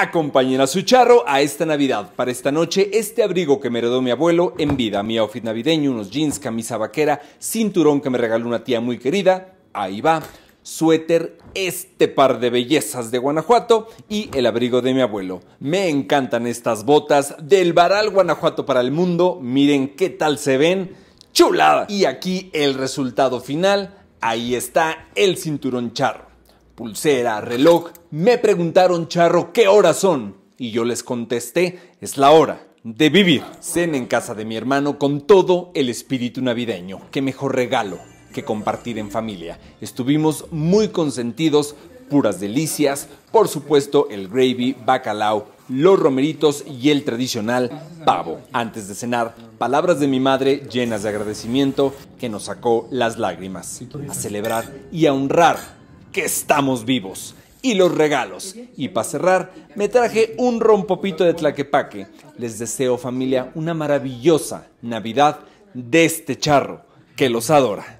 Acompañen a su charro a esta Navidad. Para esta noche, este abrigo que me heredó mi abuelo en vida, mi outfit navideño, unos jeans, camisa vaquera, cinturón que me regaló una tía muy querida, ahí va, suéter, este par de bellezas de Guanajuato y el abrigo de mi abuelo. Me encantan estas botas del Baral Guanajuato para el mundo, miren qué tal se ven, chulada. Y aquí el resultado final, ahí está el cinturón charro pulsera, reloj, me preguntaron, Charro, ¿qué horas son? Y yo les contesté, es la hora de vivir. Cena en casa de mi hermano con todo el espíritu navideño. Qué mejor regalo que compartir en familia. Estuvimos muy consentidos, puras delicias, por supuesto el gravy, bacalao, los romeritos y el tradicional pavo. Antes de cenar, palabras de mi madre llenas de agradecimiento que nos sacó las lágrimas. A celebrar y a honrar estamos vivos y los regalos. Y para cerrar, me traje un rompopito de Tlaquepaque. Les deseo familia una maravillosa Navidad de este charro que los adora.